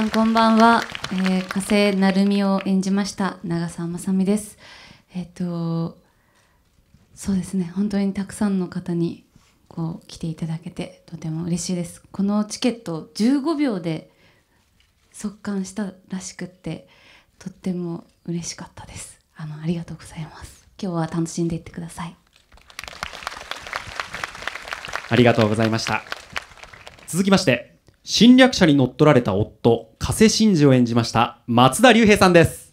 さんこんばんは、えー、加瀬成美を演じました長澤まさみですえっ、ー、とそうですね本当にたくさんの方にこう来ていただけてとても嬉しいですこのチケット15秒で速完したらしくってとっても嬉しかったですあのありがとうございます今日は楽しんでいってくださいありがとうございました続きまして侵略者に乗っ取られた夫、加瀬真嗣を演じました松田龍平さんです。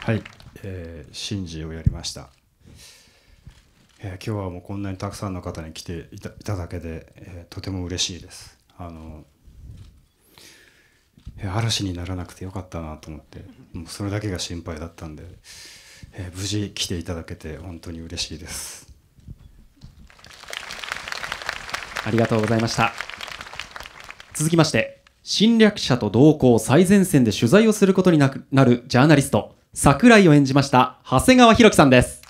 はい、えー、真嗣をやりました。えー、今日はもうこんなにたくさんの方に来ていただけで、えー、とても嬉しいです。あの嵐にならなくてよかったなと思ってもうそれだけが心配だったんで、えー、無事来ていただけて本当に嬉しいです。ありがとうございました続きまして侵略者と同行最前線で取材をすることになるジャーナリスト桜井を演じました長谷川博己さんです、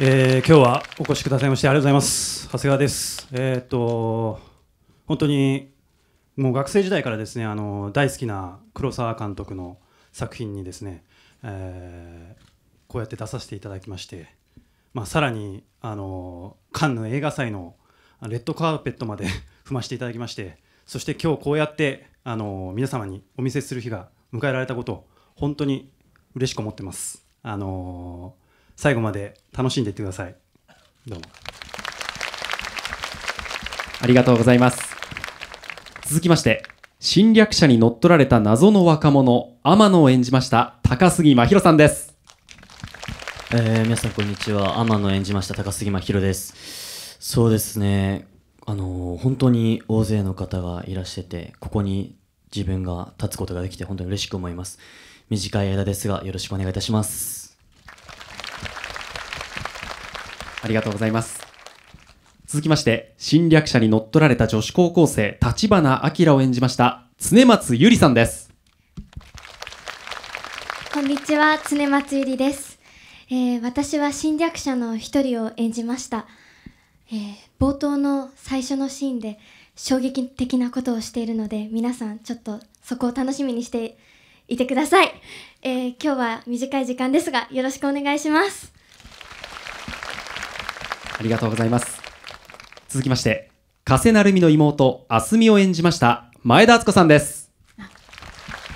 えー、今日はお越しくださいましてありがとうございます長谷川ですえー、っと本当にもう学生時代からですねあの大好きな黒澤監督の作品にですね、えー、こうやって出させていただきましてまあ、さらにあのカンヌ映画祭のレッドカーペットまで 踏ましていただきましてそして今日こうやってあの皆様にお見せする日が迎えられたことを本当に嬉しく思ってますあの最後まで楽しんでいってくださいどうもありがとうございます続きまして侵略者に乗っ取られた謎の若者天野を演じました高杉真宙さんですえー、皆さんこんにちは天野演じました高杉真宙ですそうですねあのー、本当に大勢の方がいらしててここに自分が立つことができて本当に嬉しく思います短い間ですがよろしくお願いいたしますありがとうございます続きまして侵略者に乗っ取られた女子高校生橘花明を演じました常松ゆりさんですこんにちは常松ゆりですえー、私は侵略者の一人を演じました、えー、冒頭の最初のシーンで衝撃的なことをしているので皆さんちょっとそこを楽しみにしていてください、えー、今日は短い時間ですがよろしくお願いしますありがとうございます続きまして加瀬成美の妹あすみを演じました前田敦子さんです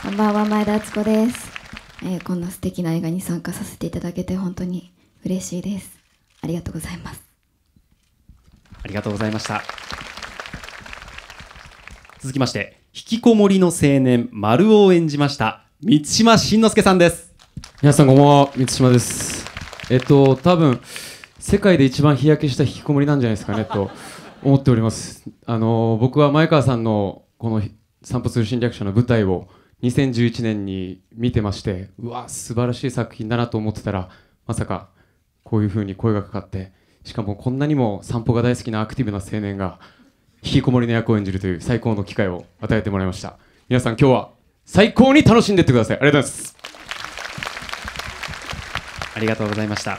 こんばんは前田敦子ですえー、こんな素敵な映画に参加させていただけて本当に嬉しいですありがとうございますありがとうございました続きまして引きこもりの青年丸を演じました満島真之介さんです皆さんこんばんは満島ですえっと多分世界で一番日焼けした引きこもりなんじゃないですかねと 思っておりますあの僕は前川さんのこの散歩する侵略者の舞台を2011年に見てましてうわ素晴らしい作品だなと思ってたらまさかこういうふうに声がかかってしかもこんなにも散歩が大好きなアクティブな青年が引きこもりの役を演じるという最高の機会を与えてもらいました皆さん今日は最高に楽しんでってくださいありがとうございますありがとうございました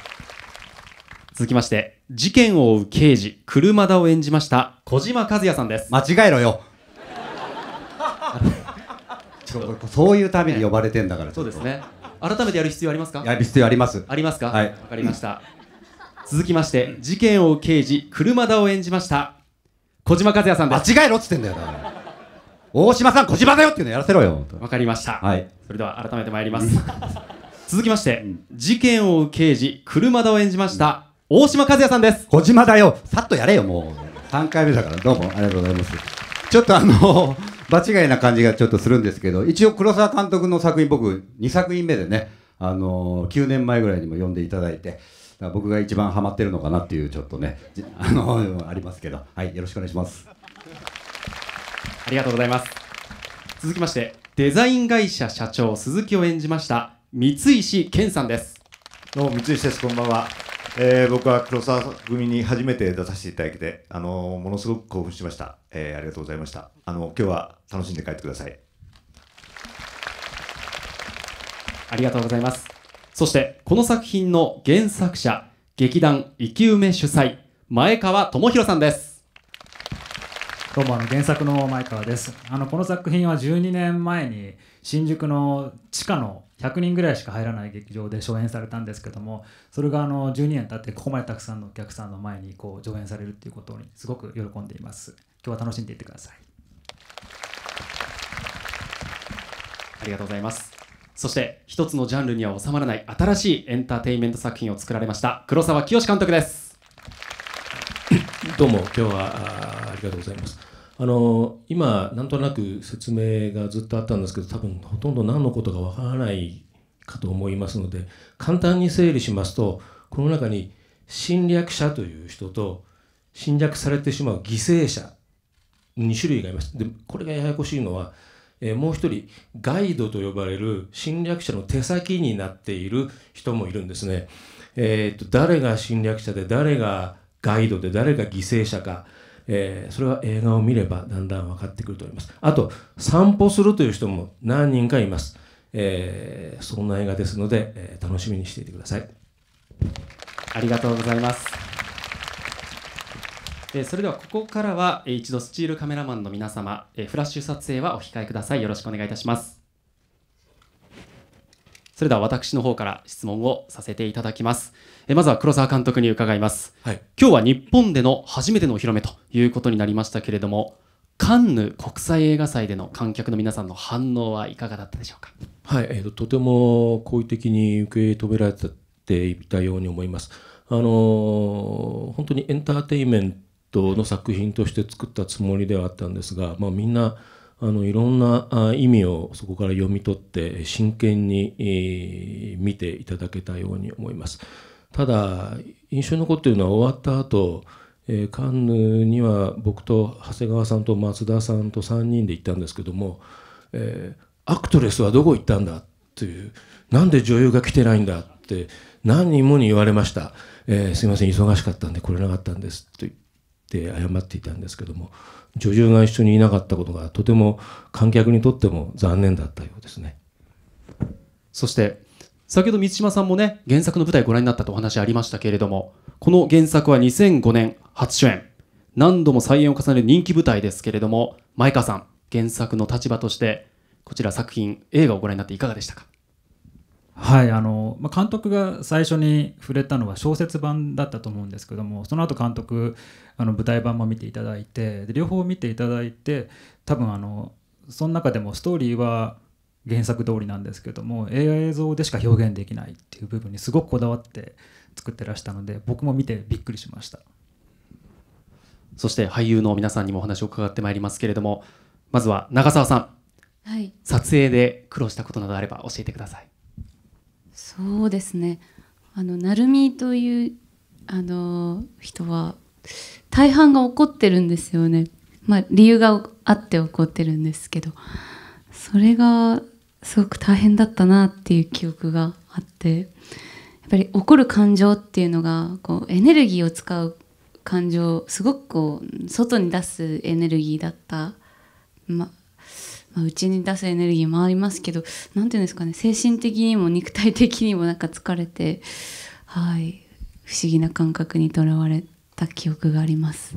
続きまして事件を追う刑事車田を演じました小島和也さんです間違えろよそういうために呼ばれてんだから、そうですね改めてやる必要ありますかやる必要ありますありますかはいわかりました、続きまして事件を刑事車田を演じました小島和也さんです間違えろっつってんだよだ大島さん小島だよっていうのやらせろよわかりました、はい、それでは改めて参ります続きまして、うん、事件を追う刑事車田を演じました、うん、大島和也さんです小島だよさっとやれよもう3回目だからどうもありがとうございますちょっとあのー、場違いな感じがちょっとするんですけど、一応黒沢監督の作品、僕、2作品目でね、あのー、9年前ぐらいにも呼んでいただいて、僕が一番ハマってるのかなっていう、ちょっとね、あのー、ありますけど、はい、よろしくお願いします。ありがとうございます。続きまして、デザイン会社社長、鈴木を演じました、三石健さんです。どうも、三石です。こんばんは。えー、僕は黒沢組に初めて出させていただいて、あのー、ものすごく興奮しました。えー、ありがとうございました。あの今日は楽しんで帰ってください。ありがとうございます。そしてこの作品の原作者劇団生き埋め主催前川智弘さんです。どうもあの原作の前川ですあのこの作品は12年前に新宿の地下の100人ぐらいしか入らない劇場で初演されたんですけどもそれがあの12年経ってここまでたくさんのお客さんの前にこう上演されるっていうことにすごく喜んでいます。今日は楽しんでいってくださいありがとうございますそして一つのジャンルには収まらない新しいエンターテインメント作品を作られました黒沢清監督です どうも今日はありがとうございますあの今なんとなく説明がずっとあったんですけど多分ほとんど何のことがわからないかと思いますので簡単に整理しますとこの中に侵略者という人と侵略されてしまう犠牲者2種類がいますでこれがややこしいのは、えー、もう一人ガイドと呼ばれる侵略者の手先になっている人もいるんですね、えーと、と誰が侵略者で誰がガイドで誰が犠牲者か、えー、それは映画を見ればだんだん分かってくると思いますあと散歩するという人も何人かいます、えー、そんな映画ですので、え楽しみにしていてくださいありがとうございますえー、それではここからは、えー、一度スチールカメラマンの皆様、えー、フラッシュ撮影はお控えくださいよろしくお願いいたしますそれでは私の方から質問をさせていただきます、えー、まずは黒沢監督に伺います、はい、今日は日本での初めてのお披露目ということになりましたけれどもカンヌ国際映画祭での観客の皆さんの反応はいかがだったでしょうかはい、えーと、とても好意的に受け止められていたように思いますあのー、本当にエンターテインメントトの作品として作ったつもりではあったんですが、まあ、みんなあのいろんな意味をそこから読み取って真剣に見ていただけたように思います。ただ印象に残っているのは終わった後カンヌには僕と長谷川さんと松田さんと3人で行ったんですけども、えー、アクトレスはどこ行ったんだっていうなんで女優が来てないんだって何人もに言われました、えー、すいません忙しかったんで来れなかったんですと言って。って謝っていたんですけども女優が一緒にいなかったことがとても観客にとっても残念だったようですねそして先ほど満島さんもね原作の舞台ご覧になったとお話ありましたけれどもこの原作は2005年初主演何度も再演を重ねる人気舞台ですけれども前川さん原作の立場としてこちら作品映画をご覧になっていかがでしたかはいあの、まあ、監督が最初に触れたのは小説版だったと思うんですけどもその後監督あの舞台版も見ていただいてで両方見ていただいて多分あのその中でもストーリーは原作通りなんですけども映画映像でしか表現できないっていう部分にすごくこだわって作ってらしたので僕も見てびっくりしましたそして俳優の皆さんにもお話を伺ってまいりますけれどもまずは長澤さん、はい、撮影で苦労したことなどあれば教えてくださいそうですねあの成海というあの人は大半が怒ってるんですよね、まあ、理由があって怒ってるんですけどそれがすごく大変だったなっていう記憶があってやっぱり怒る感情っていうのがこうエネルギーを使う感情すごくこう外に出すエネルギーだった、ま、まあ、内に出すエネルギーもありますけど何ていうんですかね精神的にも肉体的にもなんか疲れてはい不思議な感覚にとらわれた記憶があります。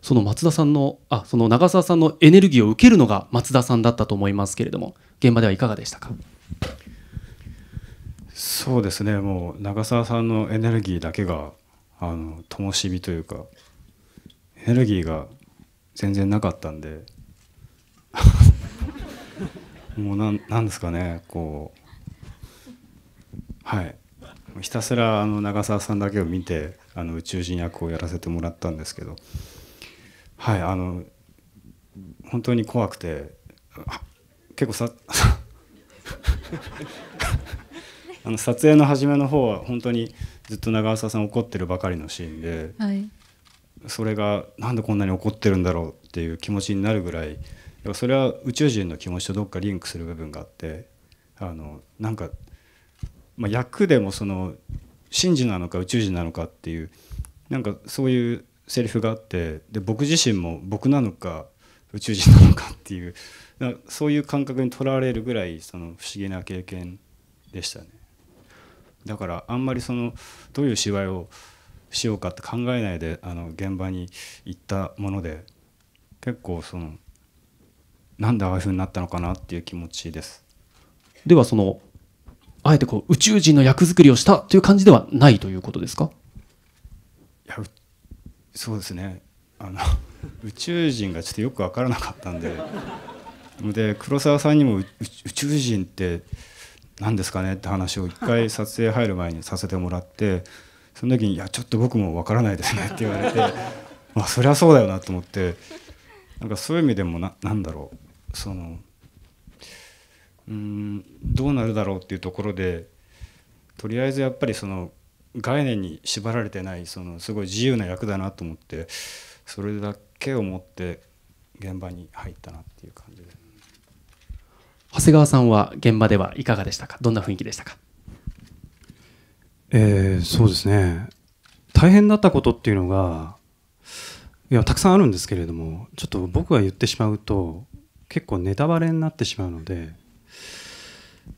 その松田さんのあその長澤さんのエネルギーを受けるのが松田さんだったと思いますけれども現場ではいかがでしたかそうですねもう長澤さんのエネルギーだけがあの灯火というかエネルギーが全然なかったんで もうなんなんですかねこうはいひたすらあの長澤さんだけを見てあの宇宙人役をやらせてもらったんですけどはいあの本当に怖くて結構さ あの撮影の初めの方は本当にずっと長澤さん怒ってるばかりのシーンで、はい、それがなんでこんなに怒ってるんだろうっていう気持ちになるぐらいからそれは宇宙人の気持ちとどっかリンクする部分があってあのなんか、まあ、役でもその真珠なのか宇宙人なのかっていうなんかそういうセリフがあってで僕自身も僕なのか宇宙人なのかっていうそういう感覚にとらわれるぐらいその不思議な経験でしたねだからあんまりそのどういう芝居をしようかって考えないであの現場に行ったもので結構そのなんでああいうふうになったのかなっていう気持ちですではそのあえてこう宇宙人の役作りをしたという感じではないということですかいやそうですねあの 宇宙人がちょっとよく分からなかったんでで黒沢さんにも宇宙人って何ですかねって話を一回撮影入る前にさせてもらってその時に「いやちょっと僕も分からないですね」って言われて まあそりゃそうだよなと思ってなんかそういう意味でもななんだろうそのうんどうなるだろうっていうところでとりあえずやっぱりその概念に縛られてないそのすごい自由な役だなと思ってそれだけを持って現場に入ったなっていう感じで長谷川さんは現場ではいかがでしたかどんな雰囲気でしたかえー、そうですね大変だったことっていうのがいやたくさんあるんですけれどもちょっと僕が言ってしまうと結構ネタバレになってしまうので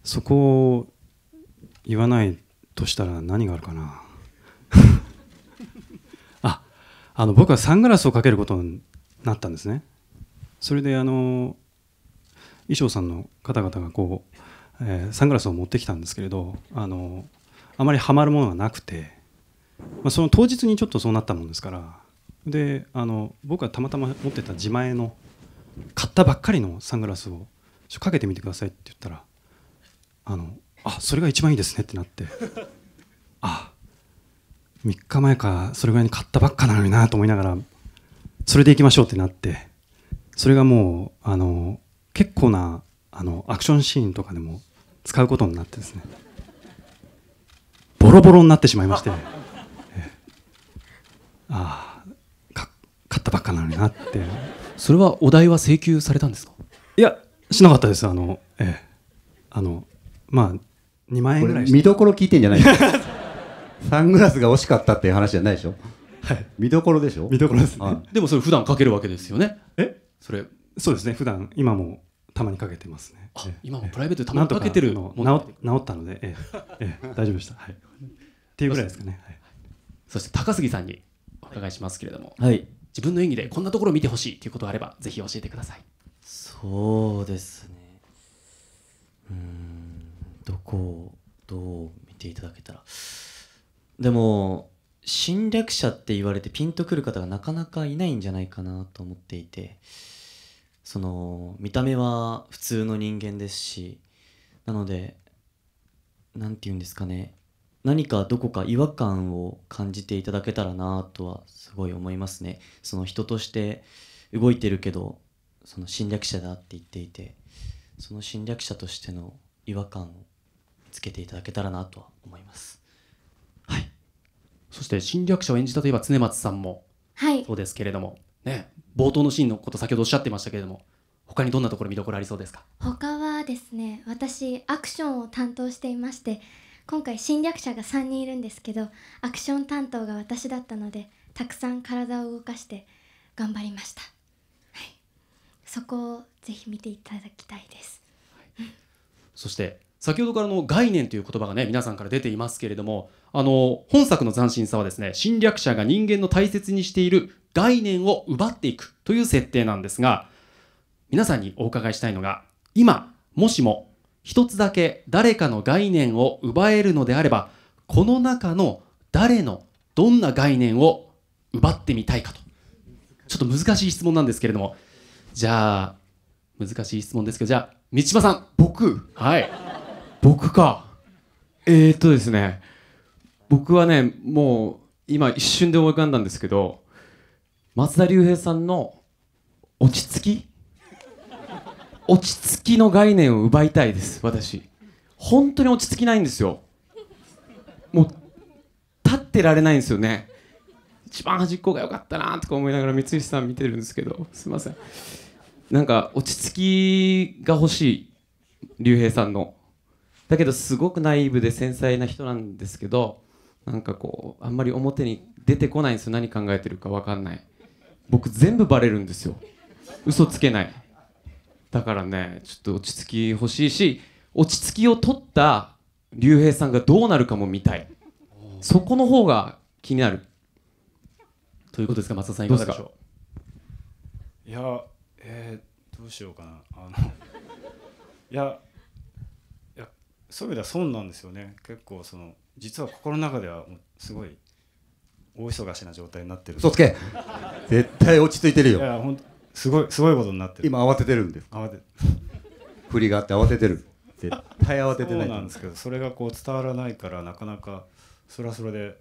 そこを言わないとしたら何があるかな ああの僕はサングラスをかけることになったんですねそれであの衣装さんの方々がこう、えー、サングラスを持ってきたんですけれどあのあまりはまるものがなくて、まあ、その当日にちょっとそうなったもんですからであの僕はたまたま持ってた自前の買ったばっかりのサングラスをちょかけてみてくださいって言ったらあのあそれが一番いいですねってなってあ3日前かそれぐらいに買ったばっかなのになと思いながらそれでいきましょうってなってそれがもうあの結構なあのアクションシーンとかでも使うことになってですねボロボロになってしまいまして、えああ買ったばっかなのになってそれはお代は請求されたんですかいやしなかったですあのええあのまあ2万円ぐらい見どころ聞いてんじゃない サングラスが惜しかったっていう話じゃないでしょはい見どころでしょ見どころですね、でもそれ普段かけるわけですよねえそれそうですね普段今もたまにかけてますね今もプライベートでたまにかけてる治ったので、ええええ、大丈夫でした、はい、っていうぐらいですかね、はい、そして高杉さんにお伺いしますけれどもはい自分の演技でこんなところを見てほしいということがあればぜひ教えてくださいそうですねうんどこをどう見ていただけたらでも侵略者って言われてピンとくる方がなかなかいないんじゃないかなと思っていてその見た目は普通の人間ですしなので何て言うんですかね何かどこか違和感を感じていただけたらなとはすごい思いますねその人として動いてるけどその侵略者だって言っていてその侵略者としての違和感をつけていただけたらなとは思いますはいそして侵略者を演じたといえば常松さんもそうですけれども、はい、ね冒頭のシーンのこと先ほどおっしゃってましたけれども他にどんなところ見どころありそうですか他はですね私アクションを担当していまして今回侵略者が3人いるんですけどアクション担当が私だったのでたくさん体を動かして頑張りました、はい、そこをぜひ見ていただきたいです、はい、そして先ほどからの概念という言葉がね皆さんから出ていますけれどもあの本作の斬新さはですね侵略者が人間の大切にしている概念を奪っていくという設定なんですが皆さんにお伺いしたいのが今もしも一つだけ誰かの概念を奪えるのであればこの中の誰のどんな概念を奪ってみたいかとちょっと難しい質問なんですけれどもじゃあ難しい質問ですけどじゃあ道場さん僕はい僕かえー、っとですね僕はねもう今一瞬で思い浮かんだんですけど松田龍平さんの「落ち着き」落ち着きの概念を奪いたいです私本当に落ち着きないんですよもう立ってられないんですよね一番端っこが良かったなとか思いながら光石さん見てるんですけどすいませんなんか落ち着きが欲しい竜兵さんのだけどすごくナイーブで繊細な人なんですけどなんかこうあんまり表に出てこないんですよ何考えてるか分かんない僕全部バレるんですよ嘘つけないだからねちょっと落ち着き欲しいし落ち着きを取った竜兵さんがどうなるかも見たいそこの方が気になるということですか松田さんいかがでしょういやえー、どうしようかなあの いやいやそういう意味では損なんですよね結構その実は心の中ではすごい大忙しな状態になってる嘘つけ絶対落ち着いてるよいや本当すごいすごいことになってる今慌ててるんで慌て振りがあって慌ててる絶対慌ててないそうなんですけどそれがこう伝わらないからなかなかそれはそれで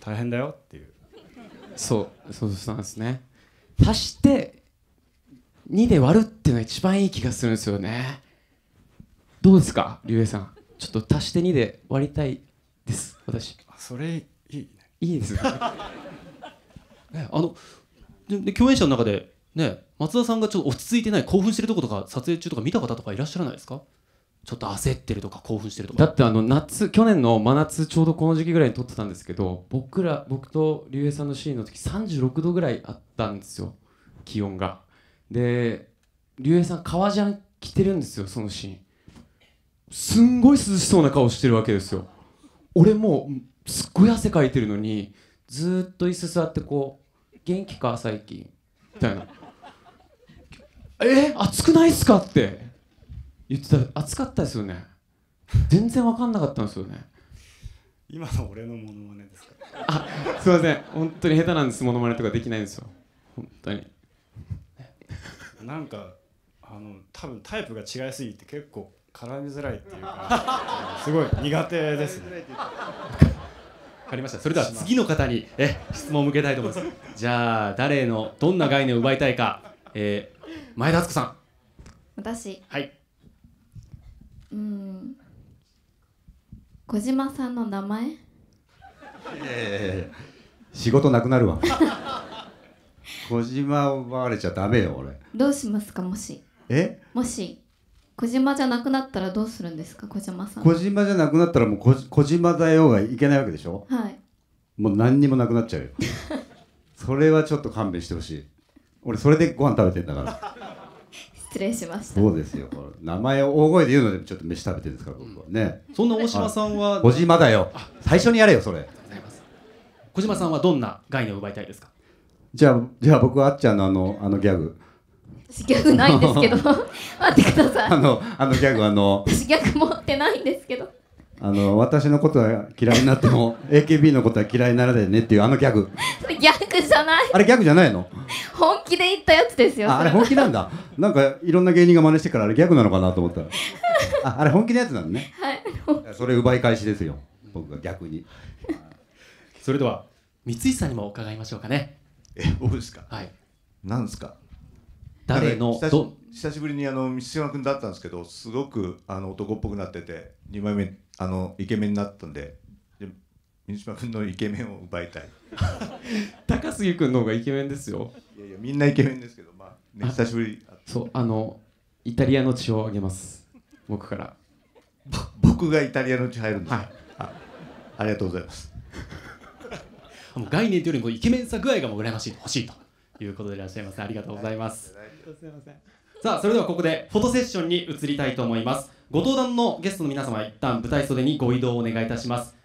大変だよっていうそうそうなんですね足して2で割るっていうのが一番いい気がするんですよねどうですか竜兵さんちょっと足して2で割りたいです私それいいねいいですねね あので共演者の中でね松田さんがちょっと落ち着いてない興奮してるとことか撮影中とか見た方とかいらっしゃらないですかちょっと焦ってるとか興奮してるとかだってあの夏去年の真夏ちょうどこの時期ぐらいに撮ってたんですけど僕ら僕と竜兵さんのシーンの時36度ぐらいあったんですよ気温がで竜兵さん革ジャン着てるんですよそのシーンすんごい涼しそうな顔してるわけですよ俺もうすっごい汗かいてるのにずっと椅子座ってこう「元気か最近」みたいなえ暑くないっすかって言ってた暑かったですよね全然分かんなかったんですよね今の俺のモノマネですかあすいません本当に下手なんですモノマネとかできないんですよ本当になんかあの多分タイプが違いすぎて結構絡みづらいっていうかすごい苦手ですね分かりましたそれでは次の方にえ質問を向けたいと思いますじゃあ誰のどんな概念を奪いたいか、えー前田敦子さん私はいうん小島さんの名前いやいやいや仕事なくなるわ 小島を奪われちゃダメよ俺どうしますかもしえもし小島じゃなくなったらどうするんですか小島さん小島じゃなくなったらもう小小島だよがいけないわけでしょはいもう何にもなくなっちゃうよ それはちょっと勘弁してほしい俺それでご飯食べてんだから失礼しましたそうですよ名前を大声で言うのでちょっと飯食べてるんですから僕はね、そんな大島さんは小島だよ最初にやれよそれ小島さんはどんな概念を奪いたいですかじゃあじゃあ僕はあっちゃんのあのあのギャグ私ギャグないんですけど 待ってくださいあのあのギャグあの私ギャグ持ってないんですけどあの私のことは嫌いになっても AKB のことは嫌いにならないねっていうあのギャグギャグじゃないあれギャグじゃないの本気で言ったやつですよああれ本気なんだなんかいろんな芸人が真似してからあれギャグなのかなと思ったら ああれ本気のやつなのねはいそれ奪い返しですよ僕が逆にそれでは三井さんにも伺いましょうかねえ僕ですかはい何ですか誰のど久しぶりにあの満島君だったんですけどすごくあの男っぽくなってて2枚目あのイケメンになったんで三島君のイケメンを奪いたい 高杉君の方がイケメンですよいやいやみんなイケメンですけどまあ、ね、久しぶりそうあのイタリアの血をあげます僕から僕がイタリアの血入るんです、はい、あありがとうございますもう 概念というよりもイケメンさ具合がもう羨ましい欲しいということでいらっしゃいますありがとうございますすませんさあそれではここでフォトセッションに移りたいと思いますご登壇のゲストの皆様一旦舞台袖にご移動をお願いいたします